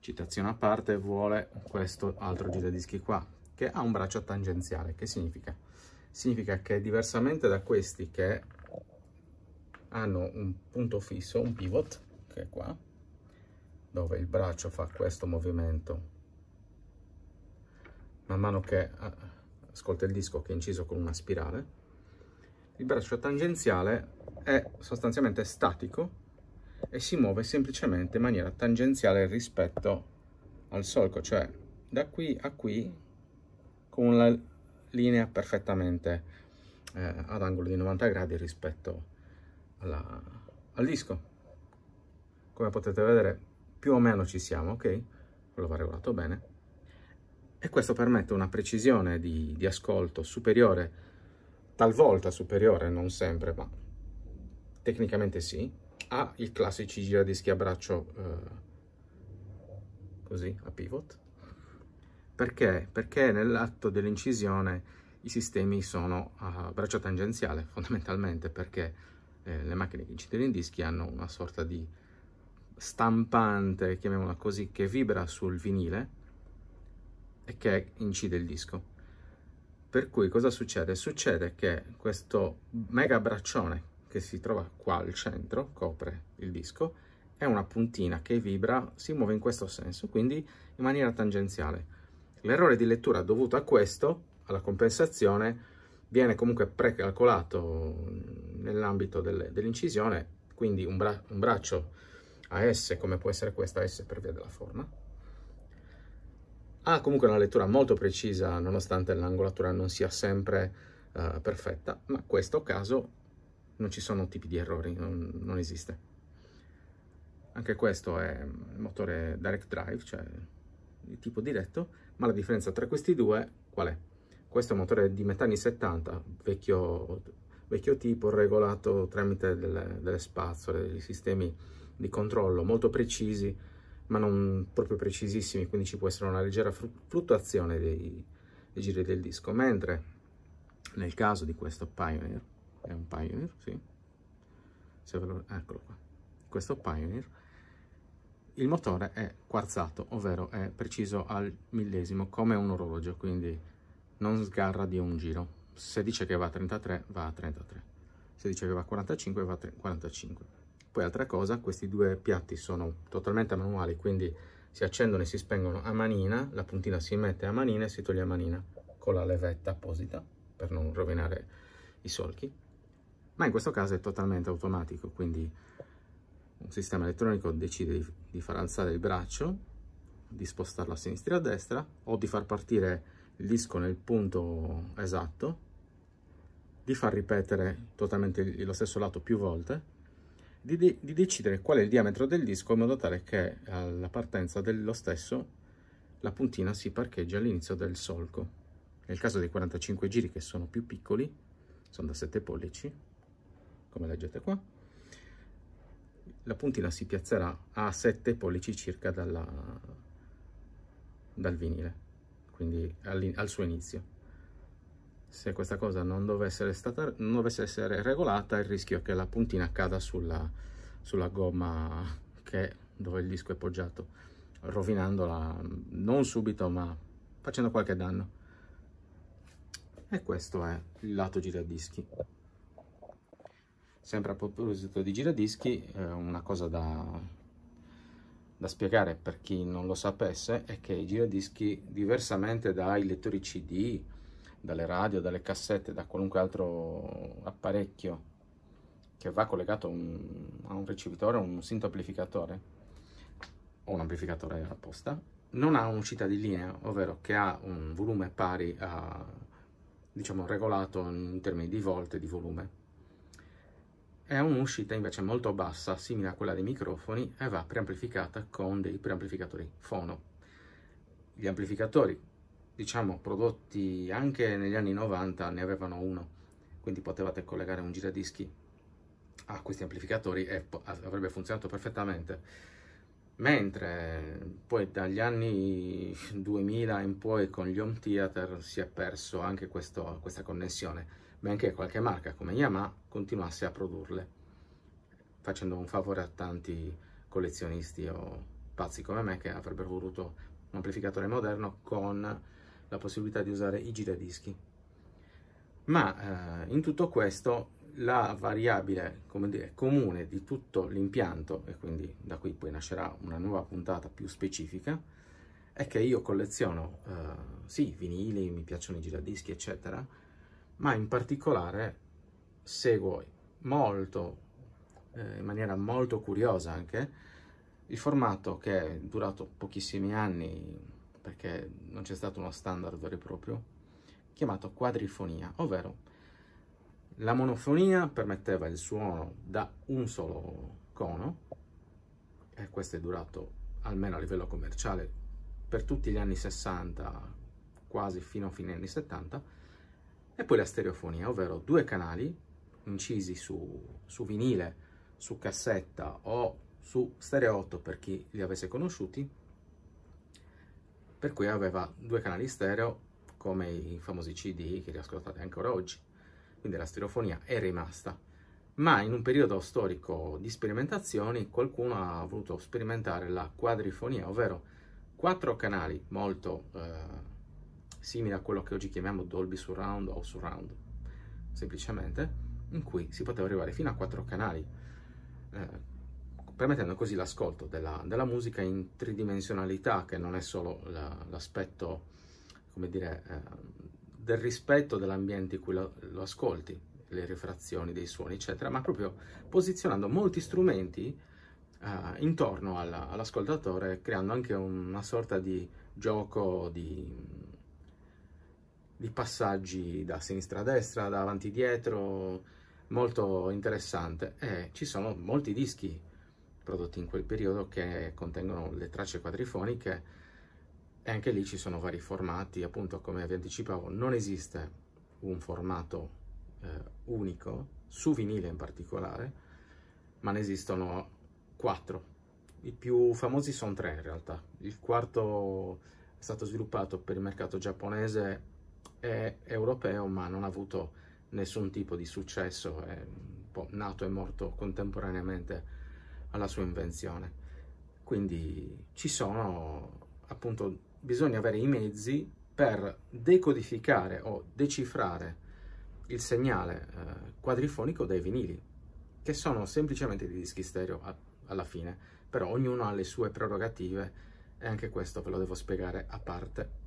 citazione a parte, vuole questo altro giradischi qua, che ha un braccio tangenziale. Che significa? Significa che diversamente da questi che hanno un punto fisso, un pivot, che è qua, dove il braccio fa questo movimento man mano che ah, ascolta il disco che è inciso con una spirale, il braccio tangenziale è sostanzialmente statico e si muove semplicemente in maniera tangenziale rispetto al solco, cioè da qui a qui con una linea perfettamente eh, ad angolo di 90 gradi rispetto alla, al disco. Come potete vedere più o meno ci siamo, ok? Quello va regolato bene. E questo permette una precisione di, di ascolto superiore, talvolta superiore, non sempre, ma tecnicamente sì, ha i classici giradischi a braccio eh, così, a pivot. Perché? Perché nell'atto dell'incisione i sistemi sono a braccio tangenziale, fondamentalmente, perché eh, le macchine che incidono in dischi hanno una sorta di stampante, chiamiamola così, che vibra sul vinile e che incide il disco. Per cui cosa succede? Succede che questo mega braccione che si trova qua al centro, copre il disco, è una puntina che vibra, si muove in questo senso, quindi in maniera tangenziale. L'errore di lettura dovuto a questo, alla compensazione, viene comunque precalcolato nell'ambito dell'incisione, dell quindi un, bra un braccio a S, come può essere questa S per via della forma, ha comunque una lettura molto precisa nonostante l'angolatura non sia sempre uh, perfetta, ma in questo caso non ci sono tipi di errori, non, non esiste. Anche questo è motore direct drive, cioè di tipo diretto, ma la differenza tra questi due qual è? Questo è un motore di metà anni 70, vecchio, vecchio tipo, regolato tramite delle, delle spazzole, dei sistemi di controllo molto precisi, ma non proprio precisissimi, quindi ci può essere una leggera fluttuazione dei, dei giri del disco, mentre nel caso di questo Pioneer è un Pioneer, sì. Se ve lo... Eccolo qua. Questo Pioneer. Il motore è quarzato, ovvero è preciso al millesimo, come un orologio, quindi non sgarra di un giro. Se dice che va a 33, va a 33. Se dice che va a 45, va a 45. Poi altra cosa, questi due piatti sono totalmente manuali, quindi si accendono e si spengono a manina, la puntina si mette a manina e si toglie a manina con la levetta apposita per non rovinare i solchi ma in questo caso è totalmente automatico, quindi un sistema elettronico decide di, di far alzare il braccio, di spostarlo a sinistra e a destra, o di far partire il disco nel punto esatto, di far ripetere totalmente lo stesso lato più volte, di, de di, decidere qual è il diametro del disco in modo tale che alla partenza dello stesso la puntina si parcheggia all'inizio del solco. Nel caso dei 45 giri che sono più piccoli, sono da 7 pollici, come leggete qua. La puntina si piazzerà a 7 pollici circa dalla, dal vinile, quindi all al suo inizio. Se questa cosa non dovesse, stata, non dovesse, essere regolata, il rischio è che la puntina cada sulla, sulla gomma che, dove il disco è poggiato, rovinandola mm, non subito ma facendo qualche danno. E questo è il lato giradischi. Sempre a proposito di giradischi, eh, una cosa da, da spiegare per chi non lo sapesse è che i giradischi, diversamente dai lettori CD, dalle radio, dalle cassette, da qualunque altro apparecchio che va collegato a un, a un ricevitore, a un amplificatore, o un amplificatore apposta, non ha un'uscita di linea, ovvero che ha un volume pari a, diciamo, regolato in termini di volte di volume e ha un'uscita invece molto bassa, simile a quella dei microfoni, e va preamplificata con dei preamplificatori fono. Gli amplificatori, diciamo, prodotti anche negli anni 90, ne avevano uno, quindi potevate collegare un giradischi a questi amplificatori e avrebbe funzionato perfettamente. Mentre poi dagli anni 2000 in poi con gli home theater si è perso anche questo, questa connessione benché qualche marca come Yamaha continuasse a produrle, facendo un favore a tanti collezionisti o pazzi come me che avrebbero voluto un amplificatore moderno con la possibilità di usare i giradischi. Ma eh, in tutto questo la variabile dire, comune di tutto l'impianto, e quindi da qui poi nascerà una nuova puntata più specifica, è che io colleziono, eh, sì, vinili, mi piacciono i giradischi, eccetera, ma in particolare seguo molto, eh, in maniera molto curiosa anche, il formato che è durato pochissimi anni perché non c'è stato uno standard vero e proprio, chiamato quadrifonia, ovvero la monofonia permetteva il suono da un solo cono, e questo è durato almeno a livello commerciale per tutti gli anni 60, quasi fino a fine anni 70, e poi la stereofonia, ovvero due canali incisi su, su vinile, su cassetta o su stereo per chi li avesse conosciuti, per cui aveva due canali stereo come i famosi CD che li ascoltate ancora oggi. Quindi la stereofonia è rimasta. Ma in un periodo storico di sperimentazioni qualcuno ha voluto sperimentare la quadrifonia, ovvero quattro canali molto eh, simile a quello che oggi chiamiamo Dolby Surround o Surround, semplicemente, in cui si poteva arrivare fino a quattro canali, eh, permettendo così l'ascolto della, della, musica in tridimensionalità, che non è solo l'aspetto, come dire, eh, del rispetto dell'ambiente in cui lo, lo ascolti, le rifrazioni dei suoni, eccetera, ma proprio posizionando molti strumenti Uh, intorno alla, all'ascoltatore, creando anche una sorta di gioco di di passaggi da sinistra a destra, da avanti e dietro, molto interessante. E ci sono molti dischi prodotti in quel periodo che contengono le tracce quadrifoniche e anche lì ci sono vari formati, appunto come vi anticipavo non esiste un formato eh, unico, su vinile in particolare, ma ne esistono quattro. I più famosi sono tre in realtà, il quarto è stato sviluppato per il mercato giapponese è europeo ma non ha avuto nessun tipo di successo, è nato e morto contemporaneamente alla sua invenzione. Quindi ci sono, appunto, bisogna avere i mezzi per decodificare o decifrare il segnale eh, quadrifonico dai vinili, che sono semplicemente dei dischi stereo a, alla fine, però ognuno ha le sue prerogative e anche questo ve lo devo spiegare a parte.